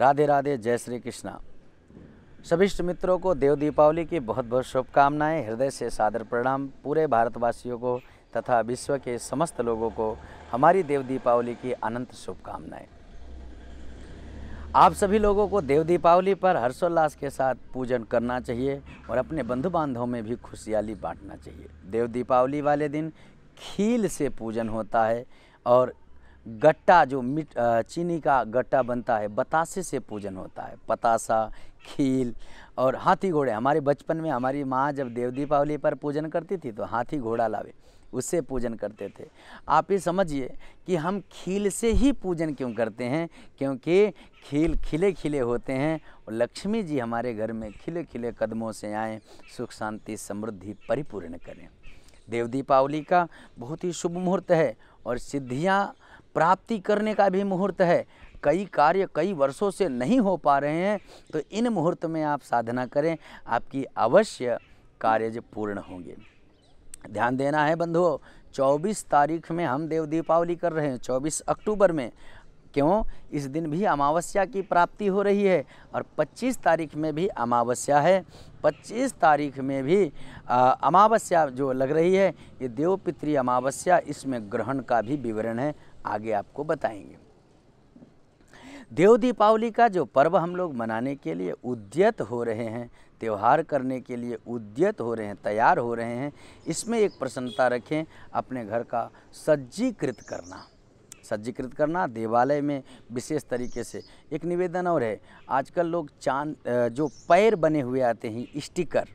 राधे राधे जय श्री कृष्णा सभी मित्रों को देव दीपावली की बहुत बहुत शुभकामनाएं हृदय से सादर प्रणाम पूरे भारतवासियों को तथा विश्व के समस्त लोगों को हमारी देव दीपावली की अनंत शुभकामनाएं आप सभी लोगों को देव दीपावली पर हर्षोल्लास के साथ पूजन करना चाहिए और अपने बंधु बांधवों में भी खुशियाली बांटना चाहिए देव दीपावली वाले दिन खील से पूजन होता है और गट्टा जो मिट चीनी का गट्टा बनता है बतासे से पूजन होता है पतासा खील और हाथी घोड़े हमारे बचपन में हमारी माँ जब देव दीपावली पर पूजन करती थी तो हाथी घोड़ा लावे उससे पूजन करते थे आप ये समझिए कि हम खील से ही पूजन क्यों करते हैं क्योंकि खील खिले खिले होते हैं और लक्ष्मी जी हमारे घर में खिले खिले कदमों से आएँ सुख शांति समृद्धि परिपूर्ण करें देव दीपावली का बहुत ही शुभ मुहूर्त है और सिद्धियाँ प्राप्ति करने का भी मुहूर्त है कई कार्य कई वर्षों से नहीं हो पा रहे हैं तो इन मुहूर्त में आप साधना करें आपकी अवश्य कार्य पूर्ण होंगे ध्यान देना है बंधुओं 24 तारीख में हम देव दीपावली कर रहे हैं 24 अक्टूबर में क्यों इस दिन भी अमावस्या की प्राप्ति हो रही है और 25 तारीख में भी अमावस्या है 25 तारीख में भी अमावस्या जो लग रही है ये देव पितृ अमावस्या इसमें ग्रहण का भी विवरण है आगे आपको बताएंगे देव दीपावली का जो पर्व हम लोग मनाने के लिए उद्यत हो रहे हैं त्यौहार करने के लिए उद्यत हो रहे हैं तैयार हो रहे हैं इसमें एक प्रसन्नता रखें अपने घर का सज्जीकृत करना सज्जीकृत करना देवालय में विशेष तरीके से एक निवेदन और है आजकल लोग चांद जो पैर बने हुए आते हैं स्टिकर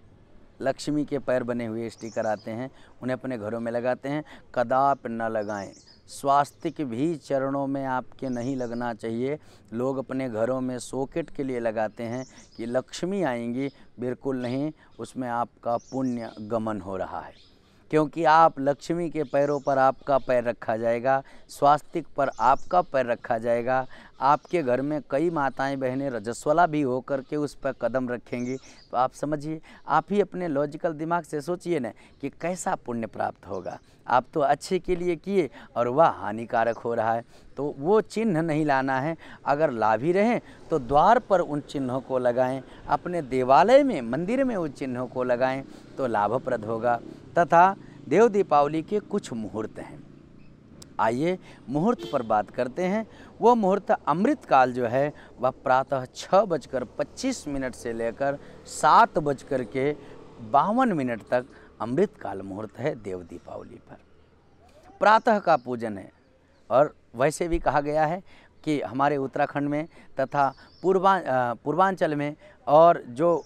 लक्ष्मी के पैर बने हुए स्टिकर आते हैं उन्हें अपने घरों में लगाते हैं कदाप न लगाएं स्वास्तिक भी चरणों में आपके नहीं लगना चाहिए लोग अपने घरों में सोकेट के लिए लगाते हैं कि लक्ष्मी आएंगी बिल्कुल नहीं उसमें आपका पुण्य गमन हो रहा है क्योंकि आप लक्ष्मी के पैरों पर आपका पैर रखा जाएगा स्वास्तिक पर आपका पैर रखा जाएगा आपके घर में कई माताएं बहनें रजस्वला भी होकर के उस पर कदम रखेंगी तो आप समझिए आप ही अपने लॉजिकल दिमाग से सोचिए ना कि कैसा पुण्य प्राप्त होगा आप तो अच्छे के लिए किए और वह हानिकारक हो रहा है तो वो चिन्ह नहीं लाना है अगर ला भी रहें तो द्वार पर उन चिन्हों को लगाएं अपने देवालय में मंदिर में उन चिन्हों को लगाएं तो लाभप्रद होगा तथा देव दीपावली के कुछ मुहूर्त हैं आइए मुहूर्त पर बात करते हैं वो मुहूर्त अमृत काल जो है वह प्रातः छः बजकर पच्चीस मिनट से लेकर सात बजकर के बावन मिनट तक अमृत काल मुहूर्त है देव दीपावली पर प्रातः का पूजन है और वैसे भी कहा गया है कि हमारे उत्तराखंड में तथा पूर्वा पूर्वांचल में और जो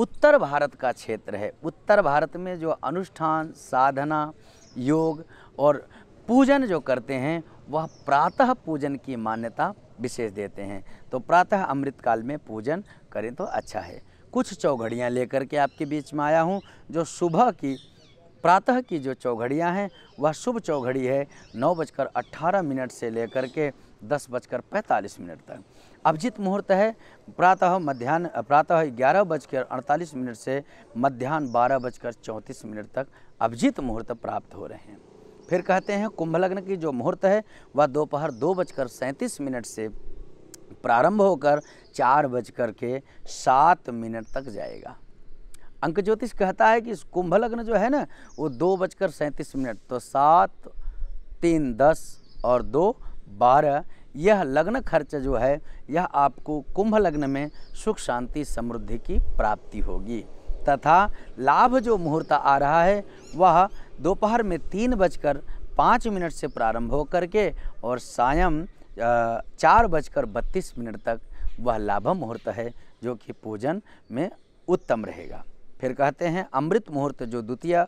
उत्तर भारत का क्षेत्र है उत्तर भारत में जो अनुष्ठान साधना योग और पूजन जो करते हैं वह प्रातः पूजन की मान्यता विशेष देते हैं तो प्रातः अमृत काल में पूजन करें तो अच्छा है कुछ चौघड़ियाँ लेकर के आपके बीच में आया हूँ जो सुबह की प्रातः की जो चौघड़ियाँ हैं वह शुभ चौघड़ी है नौ बजकर अट्ठारह मिनट से लेकर के दस बजकर पैंतालीस मिनट तक अभिजित मुहूर्त है प्रातः मध्यान्ह प्रातः ग्यारह बजकर अड़तालीस मिनट से मध्यान्ह बारह बजकर चौंतीस मिनट तक अभिजित मुहूर्त प्राप्त हो रहे हैं फिर कहते हैं कुंभ लग्न की जो मुहूर्त है वह दोपहर दो, बजकर सैंतीस मिनट से प्रारंभ होकर चार बजकर के सात मिनट तक जाएगा अंक ज्योतिष कहता है कि इस कुंभ लग्न जो है ना वो दो बजकर सैंतीस मिनट तो सात तीन दस और दो बारह यह लग्न खर्च जो है यह आपको कुंभ लग्न में सुख शांति समृद्धि की प्राप्ति होगी तथा लाभ जो मुहूर्त आ रहा है वह दोपहर में तीन बजकर पाँच मिनट से प्रारंभ होकर के और सायं चार बजकर बत्तीस मिनट तक वह लाभ मुहूर्त है जो कि पूजन में उत्तम रहेगा फिर कहते हैं अमृत मुहूर्त जो द्वितीय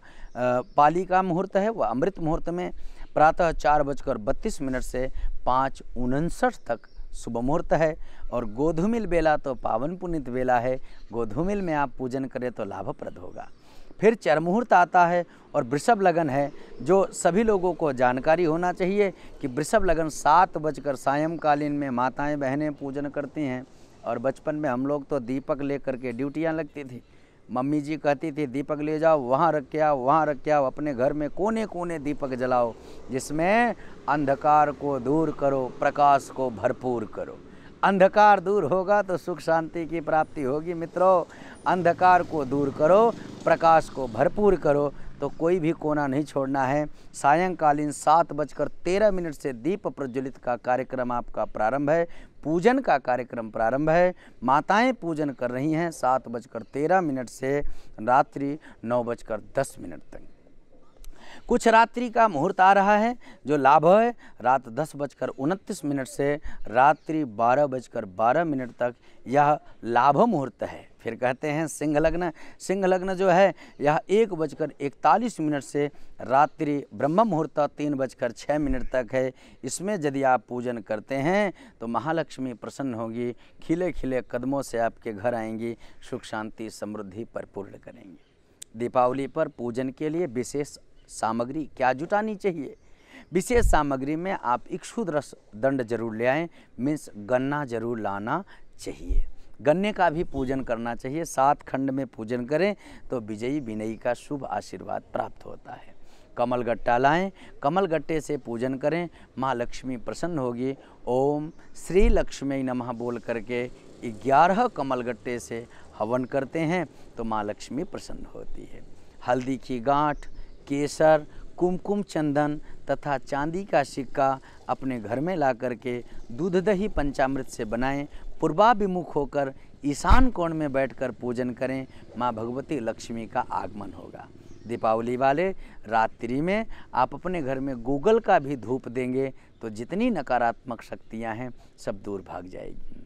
पाली का मुहूर्त है वह अमृत मुहूर्त में प्रातः चार बजकर बत्तीस मिनट से पाँच उनसठ तक शुभ मुहूर्त है और गोधूमिल बेला तो पावन पुनित बेला है गोधूमिल में आप पूजन करें तो लाभप्रद होगा फिर चरमुहूर्त आता है और वृषभ लगन है जो सभी लोगों को जानकारी होना चाहिए कि वृषभ लगन सात बजकर सायंकालीन में माताएं बहनें पूजन करती हैं और बचपन में हम लोग तो दीपक लेकर के ड्यूटियाँ लगती थी मम्मी जी कहती थी दीपक ले जाओ वहाँ रख के आओ वहाँ रख के आओ अपने घर में कोने कोने दीपक जलाओ जिसमें अंधकार को दूर करो प्रकाश को भरपूर करो अंधकार दूर होगा तो सुख शांति की प्राप्ति होगी मित्रों अंधकार को दूर करो प्रकाश को भरपूर करो तो कोई भी कोना नहीं छोड़ना है सायंकालीन सात बजकर तेरह मिनट से दीप प्रज्वलित का कार्यक्रम आपका प्रारंभ है पूजन का कार्यक्रम प्रारंभ है माताएं पूजन कर रही हैं सात बजकर तेरह मिनट से रात्रि नौ बजकर दस मिनट तक कुछ रात्रि का मुहूर्त आ रहा है जो लाभ है रात दस बजकर उनतीस मिनट से रात्रि बारह बजकर बारह मिनट तक यह लाभ मुहूर्त है फिर कहते हैं सिंह लग्न सिंह लग्न जो है यह एक बजकर इकतालीस मिनट से रात्रि ब्रह्म मुहूर्त तीन बजकर छः मिनट तक है इसमें यदि आप पूजन करते हैं तो महालक्ष्मी प्रसन्न होगी खिले खिले कदमों से आपके घर आएंगी सुख शांति समृद्धि पर पूर्ण करेंगी दीपावली पर पूजन के लिए विशेष सामग्री क्या जुटानी चाहिए विशेष सामग्री में आप इक्षुद्रस दंड जरूर ले आएँ मीन्स गन्ना जरूर लाना चाहिए गन्ने का भी पूजन करना चाहिए सात खंड में पूजन करें तो विजयी विनयी का शुभ आशीर्वाद प्राप्त होता है कमल गट्टा लाएं कमल गट्टे से पूजन करें माँ लक्ष्मी प्रसन्न होगी ओम श्री लक्ष्मी नमः बोल करके ग्यारह कमल गट्टे से हवन करते हैं तो माँ लक्ष्मी प्रसन्न होती है हल्दी की गांठ केसर कुमकुम चंदन तथा चांदी का सिक्का अपने घर में ला करके दूध दही पंचामृत से बनाएं पूर्वाभिमुख होकर ईशान कोण में बैठकर पूजन करें माँ भगवती लक्ष्मी का आगमन होगा दीपावली वाले रात्रि में आप अपने घर में गूगल का भी धूप देंगे तो जितनी नकारात्मक शक्तियाँ हैं सब दूर भाग जाएगी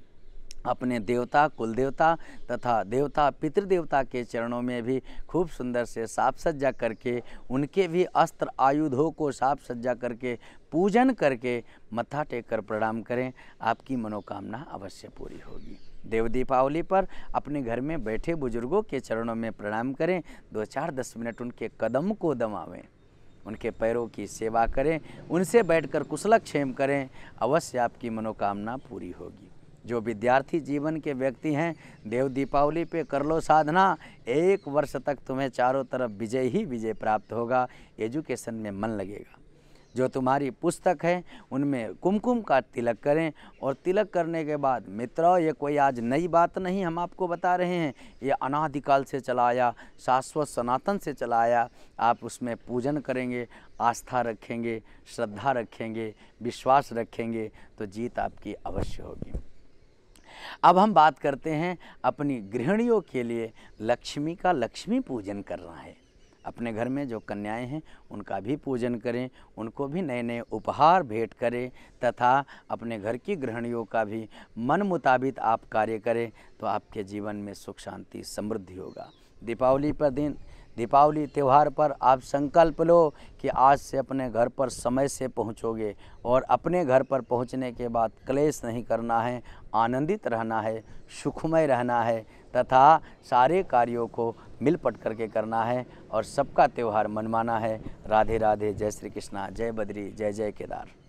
अपने देवता कुल देवता तथा देवता पितृदेवता के चरणों में भी खूब सुंदर से साफ सज्जा करके उनके भी अस्त्र आयुधों को साफ सज्जा करके पूजन करके मत्था टेक कर प्रणाम करें आपकी मनोकामना अवश्य पूरी होगी देव दीपावली पर अपने घर में बैठे बुजुर्गों के चरणों में प्रणाम करें दो चार दस मिनट उनके कदम को दमावें उनके पैरों की सेवा करें उनसे बैठकर कुशलक्षेम करें अवश्य आपकी मनोकामना पूरी होगी जो विद्यार्थी जीवन के व्यक्ति हैं देव दीपावली पे कर लो साधना एक वर्ष तक तुम्हें चारों तरफ विजय ही विजय प्राप्त होगा एजुकेशन में मन लगेगा जो तुम्हारी पुस्तक है उनमें कुमकुम का तिलक करें और तिलक करने के बाद मित्रों ये कोई आज नई बात नहीं हम आपको बता रहे हैं ये अनादिकाल से चला आया शाश्वत सनातन से चला आया आप उसमें पूजन करेंगे आस्था रखेंगे श्रद्धा रखेंगे विश्वास रखेंगे तो जीत आपकी अवश्य होगी अब हम बात करते हैं अपनी गृहणियों के लिए लक्ष्मी का लक्ष्मी पूजन करना है अपने घर में जो कन्याएं हैं उनका भी पूजन करें उनको भी नए नए उपहार भेंट करें तथा अपने घर की गृहणियों का भी मन मुताबिक आप कार्य करें तो आपके जीवन में सुख शांति समृद्धि होगा दीपावली पर दिन दीपावली त्यौहार पर आप संकल्प लो कि आज से अपने घर पर समय से पहुंचोगे और अपने घर पर पहुंचने के बाद क्लेश नहीं करना है आनंदित रहना है सुखमय रहना है तथा सारे कार्यों को मिल पट करके करना है और सबका त्यौहार मनमाना है राधे राधे जय श्री कृष्णा जय बद्री जय जय केदार